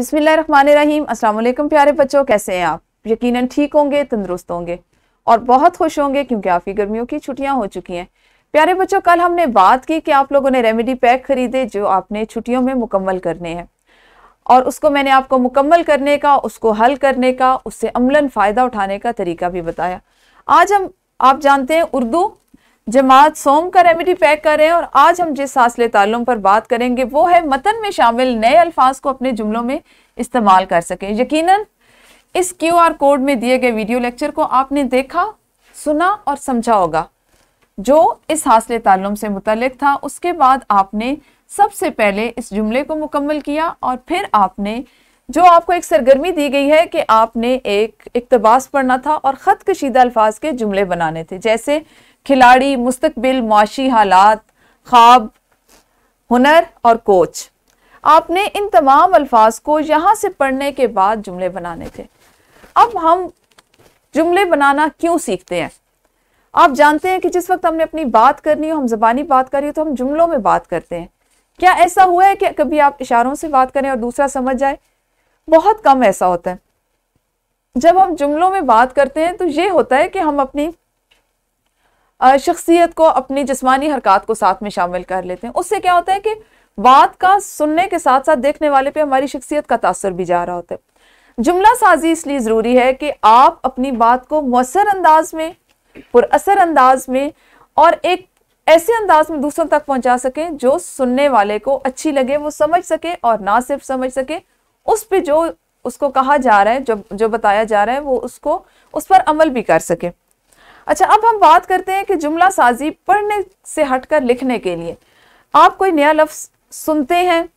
बिसमीम अल्लाम प्यारे बच्चों कैसे हैं आप यकीनन ठीक होंगे तंदुरुस्त होंगे और बहुत खुश होंगे क्योंकि आपकी गर्मियों की छुट्टियां हो चुकी हैं प्यारे बच्चों कल हमने बात की कि आप लोगों ने रेमेडी पैक खरीदे जो आपने छुट्टियों में मुकम्मल करने हैं और उसको मैंने आपको मुकम्मल करने का उसको हल करने का उससे अमलन फ़ायदा उठाने का तरीका भी बताया आज हम आप जानते हैं उर्दू जमात सोम का रेमेडी पैक कर रहे हैं और आज हम जिस हासिल ताल्लुम पर बात करेंगे वो है मतन में शामिल नए अल्फाज को अपने जुमलों में इस्तेमाल कर सकें यकीनन इस क्यू आर कोड में दिए गए वीडियो लेक्चर को आपने देखा सुना और समझा होगा जो इस हासिल ताल्लुम से मुतलक था उसके बाद आपने सबसे पहले इस जुमले को मुकम्मल किया और फिर आपने जो आपको एक सरगर्मी दी गई है कि आपने एक इकतबास पढ़ना था और ख़त कशीदा अल्फाज के जुमले बनाने थे जैसे खिलाड़ी मुस्तबिल मुशी हालात ख्वाब हुनर और कोच आपने इन तमाम अल्फाज को यहाँ से पढ़ने के बाद जुमले बनाने थे अब हम जुमले बनाना क्यों सीखते हैं आप जानते हैं कि जिस वक्त हमने अपनी बात करनी हो हम जबानी बात कर रही हो तो हम जुमलों में बात करते हैं क्या ऐसा हुआ है कि कभी आप इशारों से बात करें और दूसरा समझ जाए बहुत कम ऐसा होता है जब हम जुमलों में बात करते हैं तो ये होता है कि हम अपनी शख्सियत को अपनी जिस्मानी हरकत को साथ में शामिल कर लेते हैं उससे क्या होता है कि बात का सुनने के साथ साथ देखने वाले पे हमारी शख्सियत का तासर भी जा रहा होता है जुमला साजी इसलिए ज़रूरी है कि आप अपनी बात को मौसर अंदाज में पुरअसर अंदाज में और एक ऐसे अंदाज में दूसरों तक पहुंचा सकें जो सुनने वाले को अच्छी लगे वो समझ सके और ना सिर्फ समझ सके उस पर जो उसको कहा जा रहा है जो जो बताया जा रहा है वो उसको उस पर अमल भी कर सके अच्छा अब हम बात करते हैं कि जुमला साजी पढ़ने से हटकर लिखने के लिए आप कोई नया लफ्ज़ सुनते हैं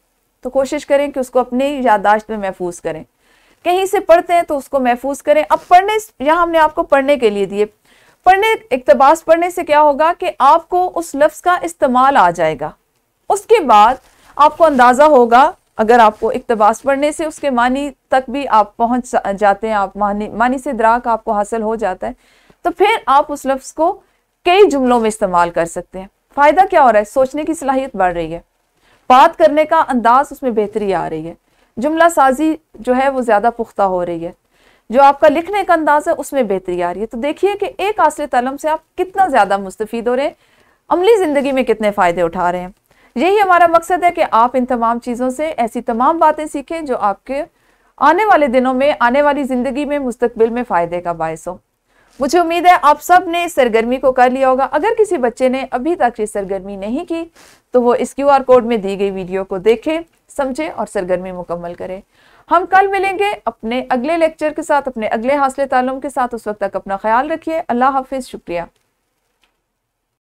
तो कोशिश करें कि उसको अपनी याददाश्त में महफूज करें कहीं से पढ़ते हैं तो उसको महफूज करें अब पढ़ने यहाँ हमने आपको पढ़ने के लिए दिए पढ़ने इकतबास पढ़ने से क्या होगा कि आपको उस लफ्ज़ का इस्तेमाल आ जाएगा उसके बाद आपको अंदाज़ा होगा अगर आपको इकतबास पढ़ने से उसके मानी तक भी आप पहुंच जाते हैं आप मानी मानी से द्राक आपको हासिल हो जाता है तो फिर आप उस लफ्ज़ को कई जुमलों में इस्तेमाल कर सकते हैं फ़ायदा क्या हो रहा है सोचने की सलाहियत बढ़ रही है बात करने का अंदाज उसमें बेहतरी आ रही है जुमला साजी जो है वो ज़्यादा पुख्ता हो रही है जो आपका लिखने का अंदाज है उसमें बेहतरी आ रही है तो देखिए कि एक आसरे तलम से आप कितना ज़्यादा मुस्तफ़ हो रहे हैं अमली ज़िंदगी में कितने फ़ायदे उठा रहे हैं यही हमारा मकसद है कि आप इन तमाम चीज़ों से ऐसी तमाम बातें सीखें जो आपके आने वाले दिनों में आने वाली ज़िंदगी में मुस्तबिल में फ़ायदे का बायस हो मुझे उम्मीद है आप सब ने इस सरगर्मी को कर लिया होगा अगर किसी बच्चे ने अभी तक ये सरगर्मी नहीं की तो वो इस क्यू आर कोड में दी गई वीडियो को देखें समझें और सरगर्मी मुकम्मल करें हम कल मिलेंगे अपने अगले लेक्चर के साथ अपने अगले हासिल तालुम के साथ उस वक्त तक अपना ख्याल रखिए अल्लाह हाफिज़ शुक्रिया